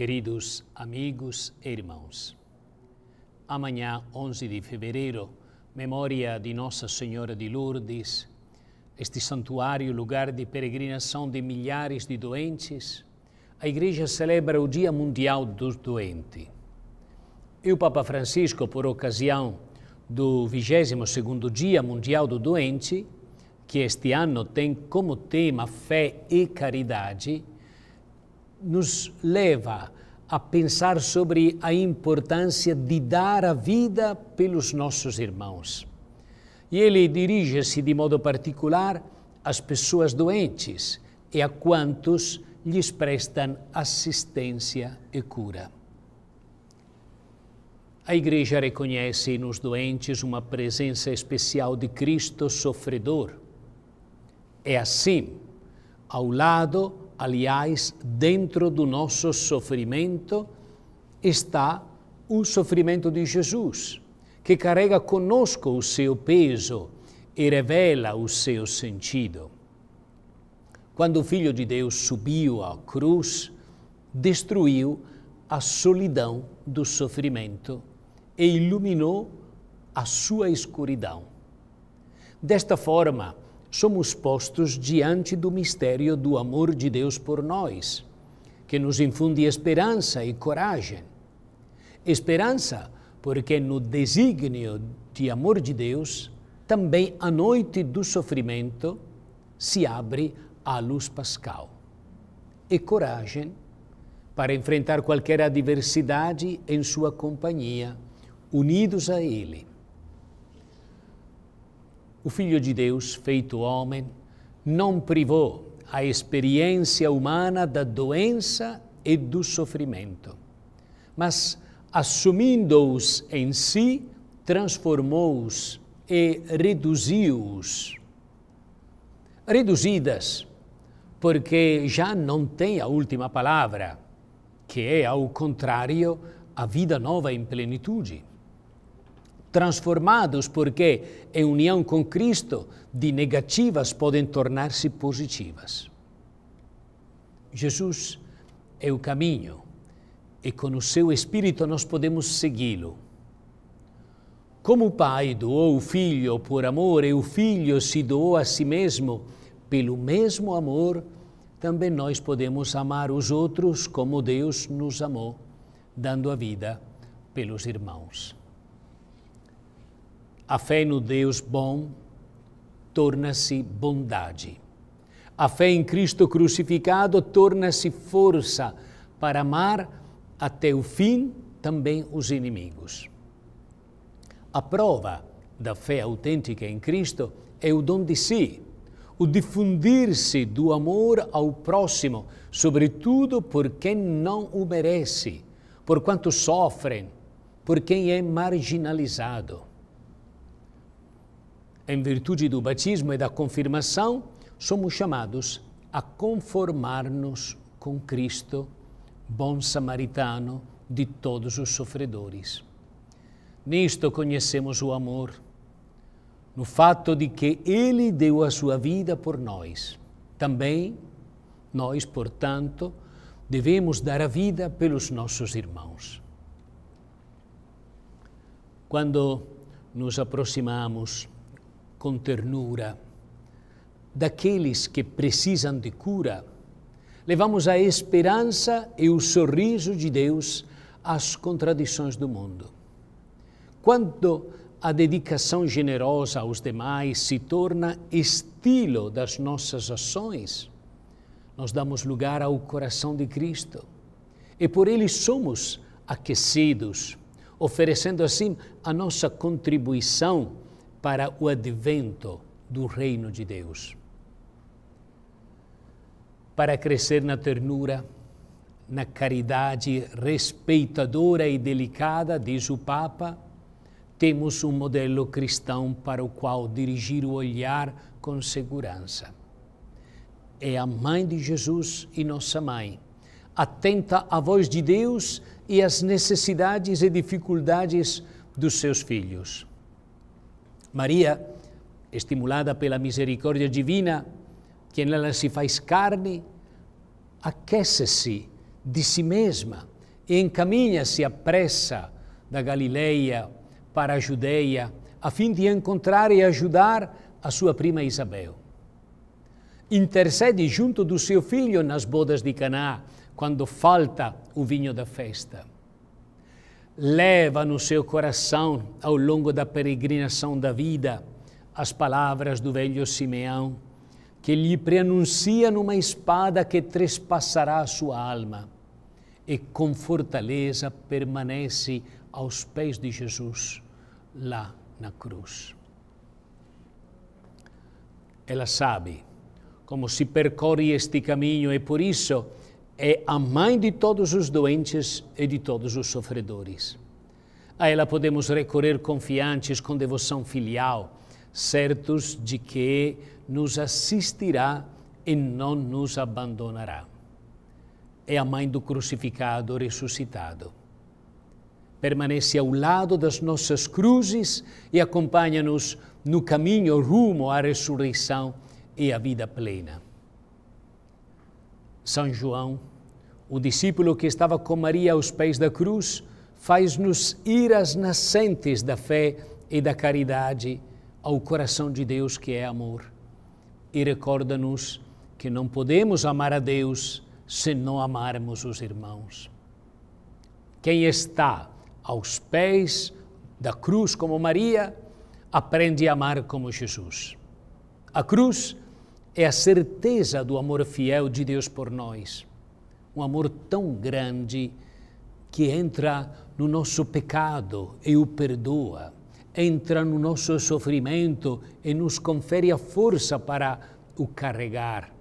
Queridos amigos e irmãos, amanhã, 11 de fevereiro, memória de Nossa Senhora de Lourdes, este santuário, lugar de peregrinação de milhares de doentes, a Igreja celebra o Dia Mundial dos Doentes. E o Papa Francisco, por ocasião do 22º Dia Mundial do Doente, que este ano tem como tema fé e caridade, nos leva a pensar sobre a importância de dar a vida pelos nossos irmãos. E ele dirige-se de modo particular às pessoas doentes e a quantos lhes prestam assistência e cura. A Igreja reconhece nos doentes uma presença especial de Cristo sofredor. É assim, ao lado Aliás, dentro do nosso sofrimento está o sofrimento de Jesus, que carrega conosco o seu peso e revela o seu sentido. Quando o Filho de Deus subiu à cruz, destruiu a solidão do sofrimento e iluminou a sua escuridão. Desta forma, somos postos diante do mistério do amor de Deus por nós, que nos infunde esperança e coragem. Esperança, porque no desígnio de amor de Deus, também a noite do sofrimento se abre à luz pascal. E coragem para enfrentar qualquer adversidade em sua companhia, unidos a Ele o Filho de Deus, feito homem, não privou a experiência humana da doença e do sofrimento, mas, assumindo-os em si, transformou-os e reduziu-os. Reduzidas, porque já não tem a última palavra, que é, ao contrário, a vida nova em plenitude transformados, porque em união com Cristo, de negativas podem tornar-se positivas. Jesus é o caminho e com o seu Espírito nós podemos segui-lo. Como o Pai doou o Filho por amor e o Filho se doou a si mesmo pelo mesmo amor, também nós podemos amar os outros como Deus nos amou, dando a vida pelos irmãos. A fé no Deus bom torna-se bondade. A fé em Cristo crucificado torna-se força para amar até o fim também os inimigos. A prova da fé autêntica em Cristo é o dom de si, o difundir-se do amor ao próximo, sobretudo por quem não o merece, por quanto sofrem, por quem é marginalizado. Em virtude do batismo e da confirmação, somos chamados a conformar-nos com Cristo, bom samaritano de todos os sofredores. Nisto conhecemos o amor, no fato de que Ele deu a sua vida por nós. Também nós, portanto, devemos dar a vida pelos nossos irmãos. Quando nos aproximamos com ternura daqueles que precisam de cura, levamos a esperança e o sorriso de Deus às contradições do mundo. Quando a dedicação generosa aos demais se torna estilo das nossas ações, nós damos lugar ao coração de Cristo e por ele somos aquecidos, oferecendo assim a nossa contribuição para o advento do reino de Deus. Para crescer na ternura, na caridade respeitadora e delicada, diz o Papa, temos um modelo cristão para o qual dirigir o olhar com segurança. É a mãe de Jesus e nossa mãe, atenta à voz de Deus e às necessidades e dificuldades dos seus filhos. Maria, estimulada pela misericórdia divina, que nela se faz carne, aquece-se de si mesma e encaminha-se à pressa da Galileia para a Judeia, a fim de encontrar e ajudar a sua prima Isabel. Intercede junto do seu filho nas bodas de Caná, quando falta o vinho da festa leva no seu coração, ao longo da peregrinação da vida, as palavras do velho Simeão, que lhe preanuncia numa espada que trespassará a sua alma, e com fortaleza permanece aos pés de Jesus, lá na cruz. Ela sabe como se percorre este caminho e por isso é a mãe de todos os doentes e de todos os sofredores. A ela podemos recorrer confiantes com devoção filial, certos de que nos assistirá e não nos abandonará. É a mãe do crucificado ressuscitado. Permanece ao lado das nossas cruzes e acompanha-nos no caminho rumo à ressurreição e à vida plena. São João o discípulo que estava com Maria aos pés da cruz faz-nos ir às nascentes da fé e da caridade ao coração de Deus que é amor. E recorda-nos que não podemos amar a Deus se não amarmos os irmãos. Quem está aos pés da cruz como Maria, aprende a amar como Jesus. A cruz é a certeza do amor fiel de Deus por nós um amor tão grande que entra no nosso pecado e o perdoa, entra no nosso sofrimento e nos confere a força para o carregar,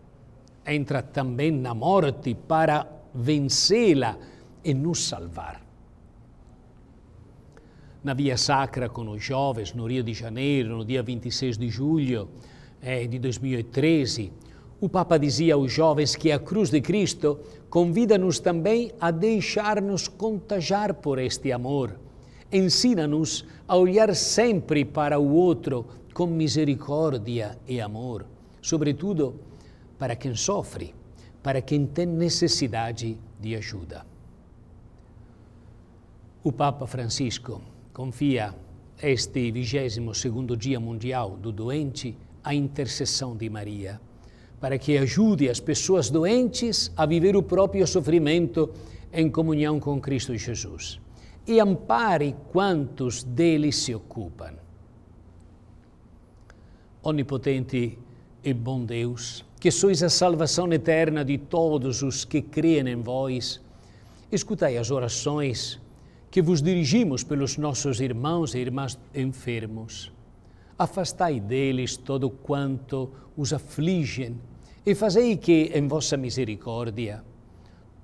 entra também na morte para vencê-la e nos salvar. Na Via Sacra com os jovens, no Rio de Janeiro, no dia 26 de julho eh, de 2013, o Papa dizia aos jovens que a cruz de Cristo convida-nos também a deixar-nos contagiar por este amor. Ensina-nos a olhar sempre para o outro com misericórdia e amor, sobretudo para quem sofre, para quem tem necessidade de ajuda. O Papa Francisco confia este 22º Dia Mundial do Doente à intercessão de Maria para que ajude as pessoas doentes a viver o próprio sofrimento em comunhão com Cristo Jesus. E ampare quantos dele se ocupam. Onipotente e bom Deus, que sois a salvação eterna de todos os que creem em vós, escutai as orações que vos dirigimos pelos nossos irmãos e irmãs enfermos. Afastai deles todo quanto os afligem e fazei que, em vossa misericórdia,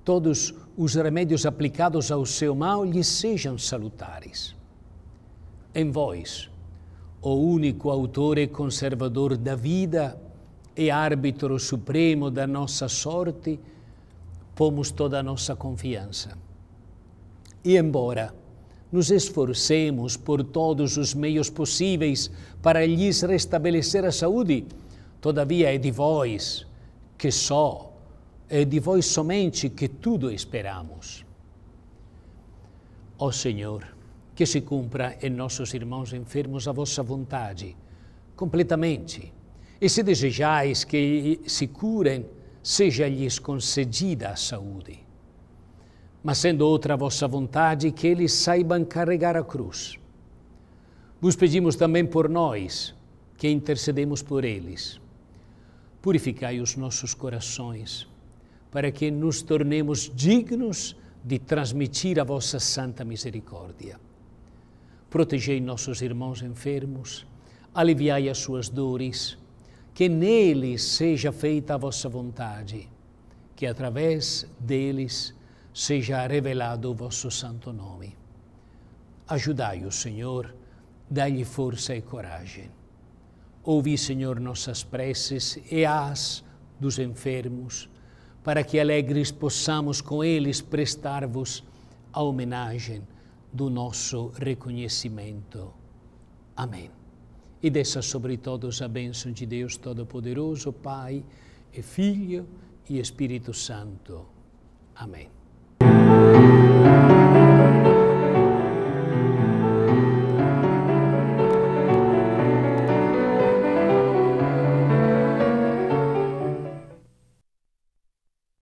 todos os remédios aplicados ao seu mal lhe sejam salutares. Em vós, o único autor e conservador da vida e árbitro supremo da nossa sorte, pomos toda a nossa confiança. E embora nos esforcemos por todos os meios possíveis para lhes restabelecer a saúde, Todavia é de vós que só, é de vós somente que tudo esperamos. Ó Senhor, que se cumpra em nossos irmãos enfermos a vossa vontade, completamente. E se desejais que se curem, seja-lhes concedida a saúde. Mas sendo outra a vossa vontade, que eles saibam carregar a cruz. Vos pedimos também por nós, que intercedemos por eles purificai os nossos corações, para que nos tornemos dignos de transmitir a vossa santa misericórdia. Protegei nossos irmãos enfermos, aliviai as suas dores, que neles seja feita a vossa vontade, que através deles seja revelado o vosso santo nome. Ajudai o Senhor, dai-lhe força e coragem Ouvi, Senhor, nossas preces e as dos enfermos, para que alegres possamos com eles prestar-vos a homenagem do nosso reconhecimento. Amém. E desça sobre todos a bênção de Deus Todo-Poderoso, Pai e Filho e Espírito Santo. Amém.